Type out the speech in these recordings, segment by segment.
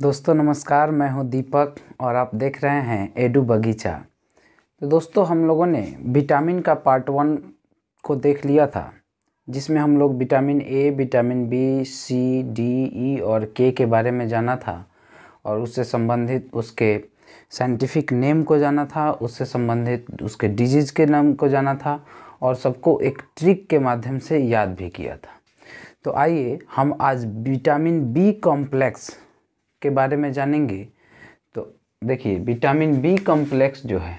दोस्तों नमस्कार मैं हूं दीपक और आप देख रहे हैं एडू बगीचा तो दोस्तों हम लोगों ने विटामिन का पार्ट वन को देख लिया था जिसमें हम लोग vitamin A vitamin B C D E और के के बारे में जाना था और उससे संबंधित उसके साइंटिफिक नेम को जाना था उससे संबंधित उसके डिजीज़ के नाम को जाना था और सबको एक ट्रिक के माध्यम से याद भी किया था तो आइए हम आज विटामिन बी कॉम्प्लेक्स के बारे में जानेंगे तो देखिए विटामिन बी कॉम्प्लेक्स जो है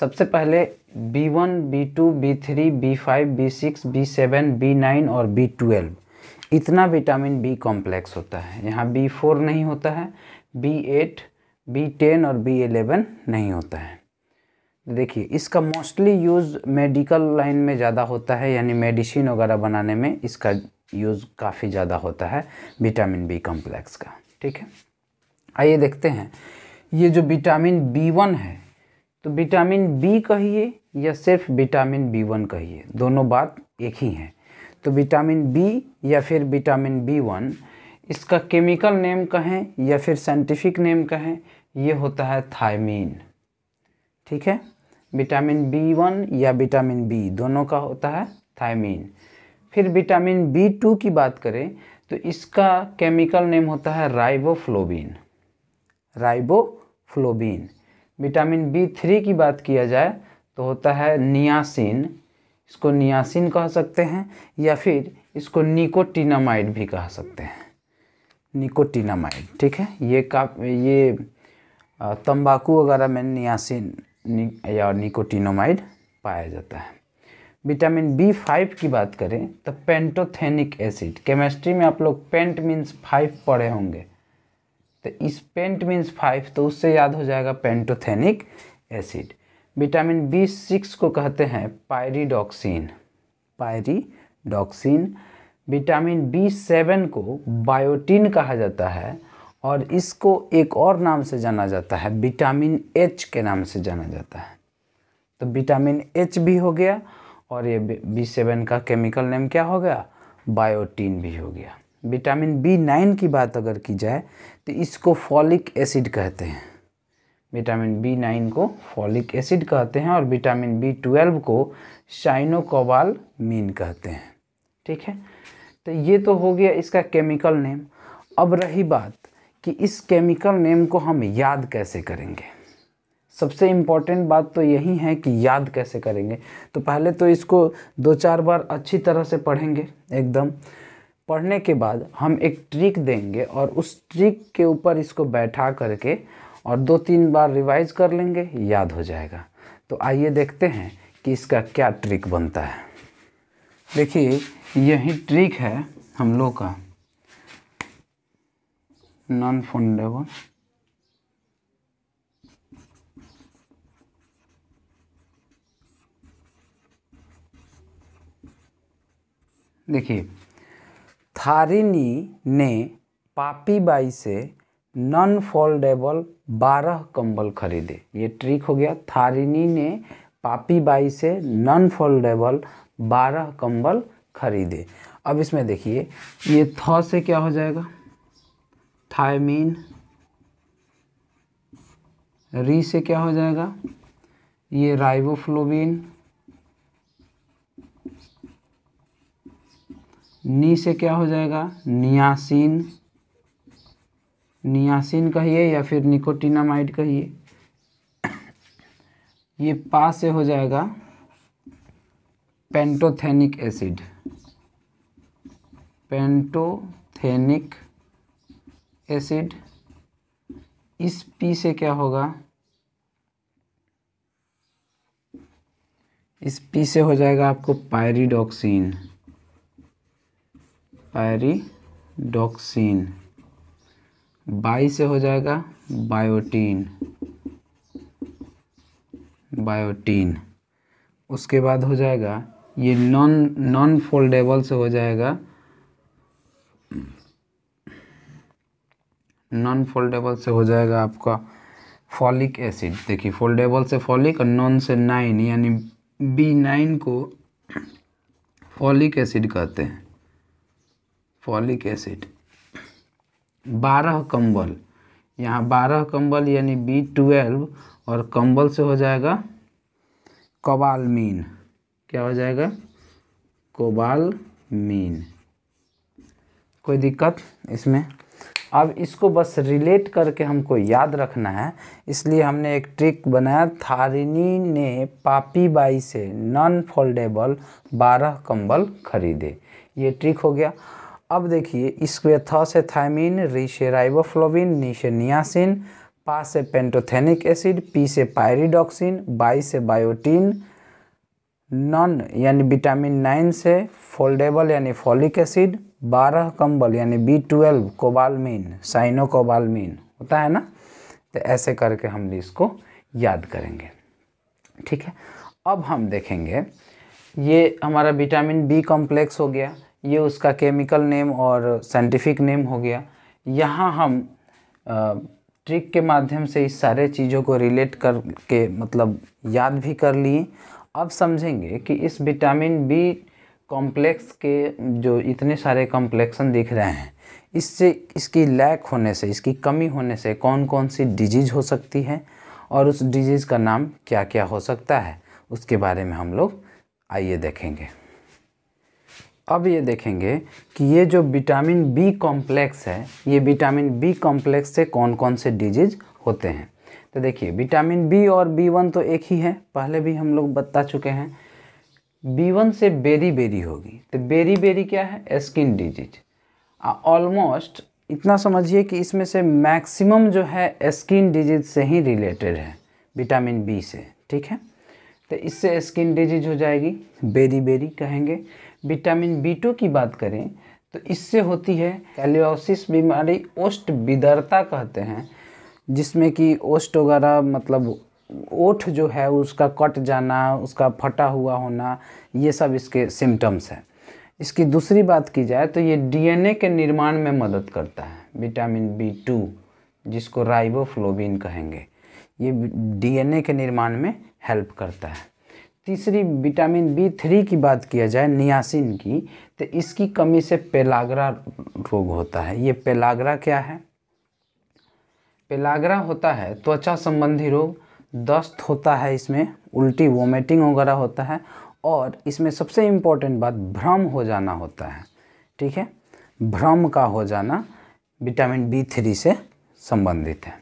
सबसे पहले B one B two B three B five B six B seven B nine और बी ट्वेल्व इतना विटामिन बी कॉम्प्लेक्स होता है यहाँ बी फोर नहीं होता है बी एट बी टेन और बी एलेवन नहीं होता है देखिए इसका मोस्टली यूज़ मेडिकल लाइन में ज़्यादा होता है यानी मेडिसिन वगैरह बनाने में इसका यूज़ काफ़ी ज़्यादा होता है विटामिन बी कॉम्प्लेक्स का ठीक है आइए देखते हैं ये जो विटामिन बी वन है तो विटामिन बी कहिए या सिर्फ विटामिन बी वन कहिए दोनों बात एक ही है तो विटामिन बी या फिर विटामिन बी वन इसका केमिकल नेम कहें या फिर साइंटिफिक नेम कहें ये होता है थायमीन ठीक है विटामिन बी वन या विटामिन बी दोनों का होता है थायमीन फिर विटामिन बी टू की बात करें तो इसका केमिकल नेम होता है riboflavin riboflavin vitamin B three की बात किया जाए तो होता है नियासिन इसको नियासिन कह सकते हैं या फिर इसको निकोटिनामाइड भी कह सकते हैं निकोटिनामाइड ठीक है ये का ये तंबाकू वगैरह में नियासिन नि, या निकोटिनामाइड पाया जाता है विटामिन बी फाइव की बात करें तो पेंटोथेनिक एसिड केमिस्ट्री में आप लोग पेंट मीन्स फाइव पढ़े होंगे तो इस पेंट मीन्स फाइव तो उससे याद हो जाएगा pantothenic acid vitamin B six को कहते हैं pyridoxine pyridoxine vitamin B seven को बायोटिन कहा जाता है और इसको एक और नाम से जाना जाता है विटामिन एच के नाम से जाना जाता है तो विटामिन एच भी हो गया और ये बी सेवन का केमिकल नेम क्या हो गया बायोटीन भी हो गया विटामिन बी नाइन की बात अगर की जाए तो इसको फॉलिक एसिड कहते हैं विटामिन बी नाइन को फॉलिक एसिड कहते हैं और विटामिन बी ट्वेल्व को शाइनोकोबाल मीन कहते हैं ठीक है तो ये तो हो गया इसका केमिकल नेम अब रही बात कि इस केमिकल नेम को हम याद कैसे करेंगे सबसे इम्पॉर्टेंट बात तो यही है कि याद कैसे करेंगे तो पहले तो इसको दो चार बार अच्छी तरह से पढ़ेंगे एकदम पढ़ने के बाद हम एक ट्रिक देंगे और उस ट्रिक के ऊपर इसको बैठा करके और दो तीन बार रिवाइज कर लेंगे याद हो जाएगा तो आइए देखते हैं कि इसका क्या ट्रिक बनता है देखिए यही ट्रिक है हम लोग का नॉन फंडेबल देखिए थारिनी ने पापी बाई से नॉन फोल्डेबल बारह कंबल खरीदे ये ट्रिक हो गया थारिनी ने पापी बाई से नॉन फोल्डेबल बारह कंबल खरीदे अब इसमें देखिए ये थ से क्या हो जाएगा थायमीन री से क्या हो जाएगा ये राइबोफ्लोबिन नी से क्या हो जाएगा नियासिन नियासिन कहिए या फिर निकोटिनामाइड कहिए ये पा से हो जाएगा पेंटोथेनिक एसिड पेंटोथेनिक एसिड इस पी से क्या होगा इस पी से हो जाएगा आपको पायरिडॉक्सिन पैरिडोक्सिन बाई से हो जाएगा बायोटीन बायोटीन उसके बाद हो जाएगा ये नॉन नॉन फोल्डेबल से हो जाएगा नॉन फोल्डेबल से हो जाएगा आपका फॉलिक एसिड देखिए फोल्डेबल से फॉलिक और नॉन से नाइन यानी बी नाइन को फॉलिक एसिड कहते हैं फॉलिक एसिड बारह कंबल यहाँ बारह कंबल यानी बी ट्वेल्व और कंबल से हो जाएगा कबालमीन क्या हो जाएगा कोबालमीन कोई दिक्कत इसमें अब इसको बस रिलेट करके हमको याद रखना है इसलिए हमने एक ट्रिक बनाया थारिनी ने पापी बाई से नॉन फोल्डेबल बारह कंबल खरीदे ये ट्रिक हो गया अब देखिए इसको थ से थायमीन री से राइबोफ्लोविन नी से नियासिन पा से पेंटोथेनिक एसिड पी से पायरिडॉक्सिन बाई से बायोटीन नॉन यानी विटामिन नाइन से फोल्डेबल यानी फॉलिक एसिड बारह कंबल यानी B twelve cobalamin cyanocobalamin होता है ना तो ऐसे करके हम इसको याद करेंगे ठीक है अब हम देखेंगे ये हमारा विटामिन बी कॉम्प्लेक्स हो गया ये उसका केमिकल नेम और साइंटिफिक नेम हो गया यहाँ हम ट्रिक के माध्यम से इस सारे चीज़ों को रिलेट कर के मतलब याद भी कर लिए अब समझेंगे कि इस विटामिन बी कॉम्प्लेक्स के जो इतने सारे कॉम्प्लेक्सन दिख रहे हैं इससे इसकी लैक होने से इसकी कमी होने से कौन कौन सी डिजीज़ हो सकती है और उस डिजीज़ का नाम क्या क्या हो सकता है उसके बारे में हम लोग आइए देखेंगे अब ये देखेंगे कि ये जो विटामिन बी कॉम्प्लेक्स है ये विटामिन बी कॉम्प्लेक्स से कौन कौन से डिजीज होते हैं तो देखिए विटामिन बी और बी वन तो एक ही है पहले भी हम लोग बता चुके हैं बी वन से बेरी बेरी होगी तो बेरी बेरी क्या है स्किन डिजीज ऑलमोस्ट इतना समझिए कि इसमें से मैक्सिमम जो है स्किन डिजीज से ही रिलेटेड है विटामिन बी से ठीक है तो इससे स्किन डिजीज हो जाएगी बेरी बेरी कहेंगे विटामिन बी टू की बात करें तो इससे होती है कैलियोसिस बीमारी ओष्ट बिदरता कहते हैं जिसमें कि ओष्ट वगैरह मतलब ओठ जो है उसका कट जाना उसका फटा हुआ होना ये सब इसके सिम्टम्स हैं इसकी दूसरी बात की जाए तो ये डीएनए के निर्माण में मदद करता है विटामिन बी टू जिसको राइबोफ्लोबिन कहेंगे ये डीएनए के निर्माण में हेल्प करता है तीसरी विटामिन बी थ्री की बात किया जाए नियासिन की तो इसकी कमी से पेलागरा रोग होता है ये पेलाग्रा क्या है पेलाग्रा होता है त्वचा संबंधी रोग दस्त होता है इसमें उल्टी वोमिटिंग वगैरह होता है और इसमें सबसे इम्पोर्टेंट बात भ्रम हो जाना होता है ठीक है भ्रम का हो जाना विटामिन बी थ्री से संबंधित है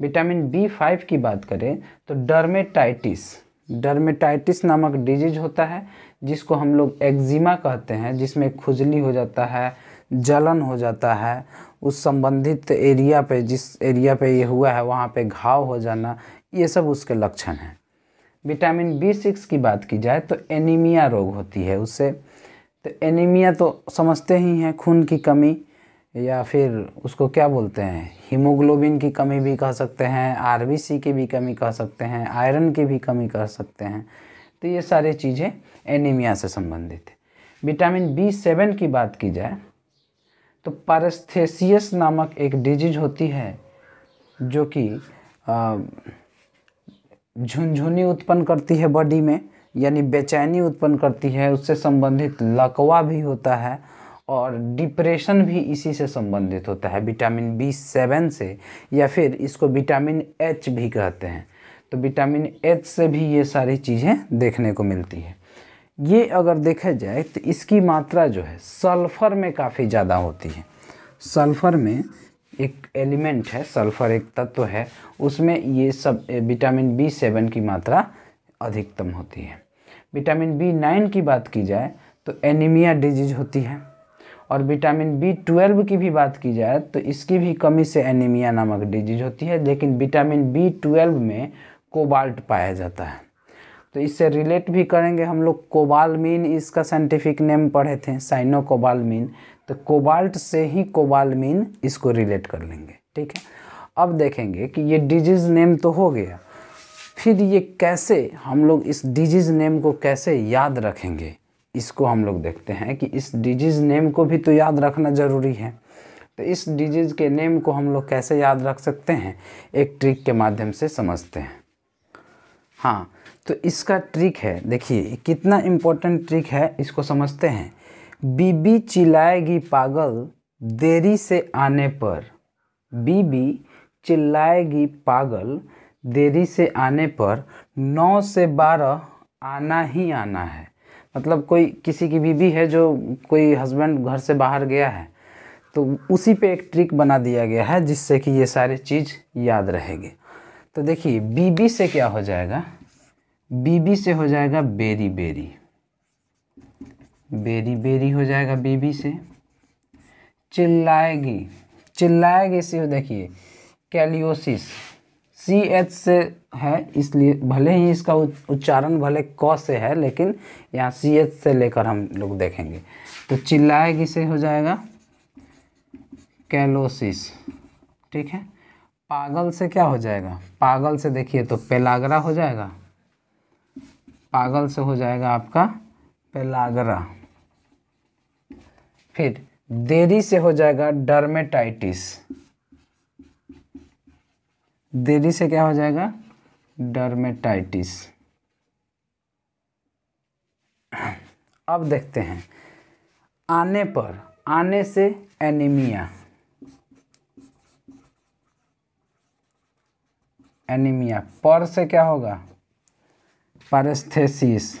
विटामिन बी फाइव की बात करें तो डर्मेटाइटिस डर्मेटाइटिस नामक डिजीज होता है जिसको हम लोग एक्जिमा कहते हैं जिसमें खुजली हो जाता है जलन हो जाता है उस संबंधित एरिया पे जिस एरिया पे ये हुआ है वहाँ पे घाव हो जाना ये सब उसके लक्षण हैं विटामिन बी सिक्स की बात की जाए तो एनीमिया रोग होती है उससे तो एनीमिया तो समझते ही हैं खून की कमी या फिर उसको क्या बोलते हैं हीमोग्लोबिन की कमी भी कह सकते हैं आरबीसी की भी कमी कह सकते हैं आयरन की भी कमी कह सकते हैं तो ये सारी चीज़ें एनीमिया से संबंधित है विटामिन बी सेवन की बात की जाए तो पारस्थेसियस नामक एक डिजीज होती है जो कि झुनझुनी उत्पन्न करती है बॉडी में यानी बेचैनी उत्पन्न करती है उससे संबंधित लकवा भी होता है और डिप्रेशन भी इसी से संबंधित होता है विटामिन बी सेवन से या फिर इसको विटामिन एच भी कहते हैं तो विटामिन एच से भी ये सारी चीज़ें देखने को मिलती है ये अगर देखा जाए तो इसकी मात्रा जो है सल्फ़र में काफ़ी ज़्यादा होती है सल्फ़र में एक एलिमेंट है सल्फ़र एक तत्व है उसमें ये सब विटामिन बी सेवन की मात्रा अधिकतम होती है विटामिन बी नाइन की बात की जाए तो एनीमिया डिजीज होती है और विटामिन बी ट्वेल्व की भी बात की जाए तो इसकी भी कमी से एनीमिया नामक डिजीज होती है लेकिन विटामिन बी ट्वेल्व में कोबाल्ट पाया जाता है तो इससे रिलेट भी करेंगे हम लोग कोबालमिन इसका साइंटिफिक नेम पढ़े थे साइनो कोबालमिन तो कोबाल्ट से ही कोबालमिन इसको रिलेट कर लेंगे ठीक है अब देखेंगे कि ये डिजीज़ नेम तो हो गया फिर ये कैसे हम लोग इस डिजीज़ नेम को कैसे याद रखेंगे इसको हम लोग देखते हैं कि इस डिजीज़ नेम को भी तो याद रखना ज़रूरी है तो इस डिजीज़ के नेम को हम लोग कैसे याद रख सकते हैं एक ट्रिक के माध्यम से समझते हैं हाँ तो इसका ट्रिक है देखिए कितना इम्पोर्टेंट ट्रिक है इसको समझते हैं बीबी चिल्लाएगी पागल देरी से आने पर बीबी चिल्लाएगी पागल देरी से आने पर नौ से बारह आना ही आना है मतलब कोई किसी की बीवी है जो कोई हस्बैंड घर से बाहर गया है तो उसी पे एक ट्रिक बना दिया गया है जिससे कि ये सारे चीज़ याद रहेगी तो देखिए बीबी से क्या हो जाएगा बीबी से हो जाएगा बेरी बेरी बेरी बेरी हो जाएगा बीबी से चिल्लाएगी चिल्लाएगी से देखिए कैलियोसिस सी एच से है इसलिए भले ही इसका उच्चारण भले क से है लेकिन यहाँ सी एच से लेकर हम लोग देखेंगे तो चिल्लाएगी से हो जाएगा कैलोसिस ठीक है पागल से क्या हो जाएगा पागल से देखिए तो पेलागरा हो जाएगा पागल से हो जाएगा आपका पेलागरा फिर देरी से हो जाएगा डर्मेटाइटिस देरी से क्या हो जाएगा डर्मेटाइटिस अब देखते हैं आने पर आने से एनीमिया एनीमिया पर से क्या होगा पारेस्थेसिस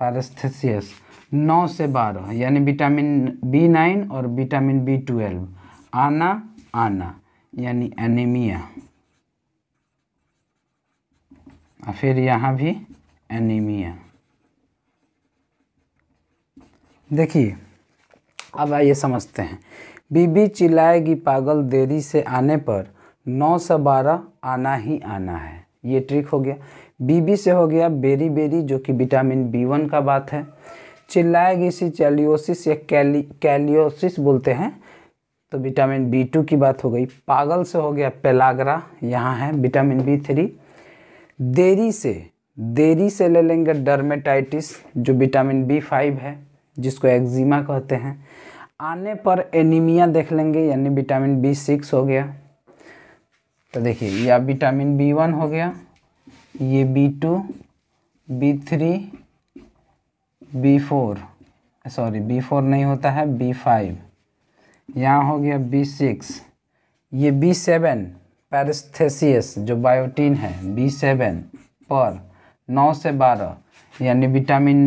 पैरेस्थेसियस नौ से बारह यानी विटामिन बी नाइन और विटामिन बी ट्वेल्व आना आना यानी एनीमिया और फिर यहाँ भी एनीमिया देखिए अब आइए समझते हैं बीबी चिल्लाएगी पागल देरी से आने पर नौ से बारह आना ही आना है ये ट्रिक हो गया बीबी से हो गया बेरी बेरी जो कि विटामिन बी वन का बात है चिल्लायगिसिस एलियोसिस या कैली कैलियोसिस बोलते हैं तो विटामिन बी टू की बात हो गई पागल से हो गया पेलागरा यहाँ है विटामिन बी थ्री देरी से देरी से ले लेंगे डर्मेटाइटिस जो विटामिन बी फाइव है जिसको एक्जिमा कहते हैं आने पर एनीमिया देख लेंगे यानी विटामिन बी सिक्स हो गया तो देखिए या विटामिन बी वन हो गया ये B two B three B four sorry B four नहीं होता है बी फाइव यहाँ हो गया बी सिक्स ये बी सेवन पैरस्थेसियस जो बायोटीन है बी सेवन पर नौ से बारह यानी विटामिन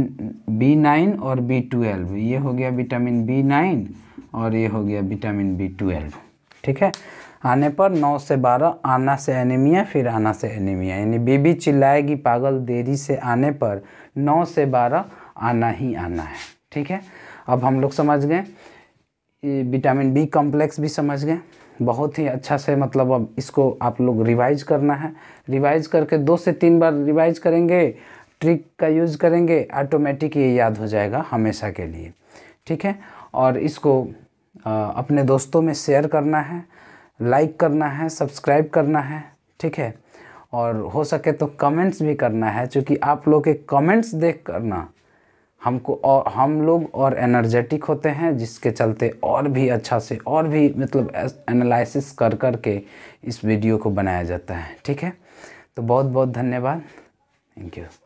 बी नाइन और बी ट्वेल्व ये हो गया विटामिन बी नाइन और ये हो गया विटामिन बी ट्वेल्व ठीक है आने पर नौ से बारह आना से एनीमिया फिर आना से एनीमिया यानी बेबी चिल्लाएगी पागल देरी से आने पर नौ से बारह आना ही आना है ठीक है अब हम लोग समझ गए विटामिन बी कॉम्प्लेक्स भी समझ गए बहुत ही अच्छा से मतलब अब इसको आप लोग रिवाइज करना है रिवाइज करके दो से तीन बार रिवाइज करेंगे ट्रिक का यूज़ करेंगे ऑटोमेटिक ये याद हो जाएगा हमेशा के लिए ठीक है और इसको आ, अपने दोस्तों में शेयर करना है लाइक करना है सब्सक्राइब करना है ठीक है और हो सके तो कमेंट्स भी करना है क्योंकि आप लोग के कमेंट्स देख करना हमको और हम लोग और एनर्जेटिक होते हैं जिसके चलते और भी अच्छा से और भी मतलब एनालिसिस कर कर के इस वीडियो को बनाया जाता है ठीक है तो बहुत बहुत धन्यवाद थैंक यू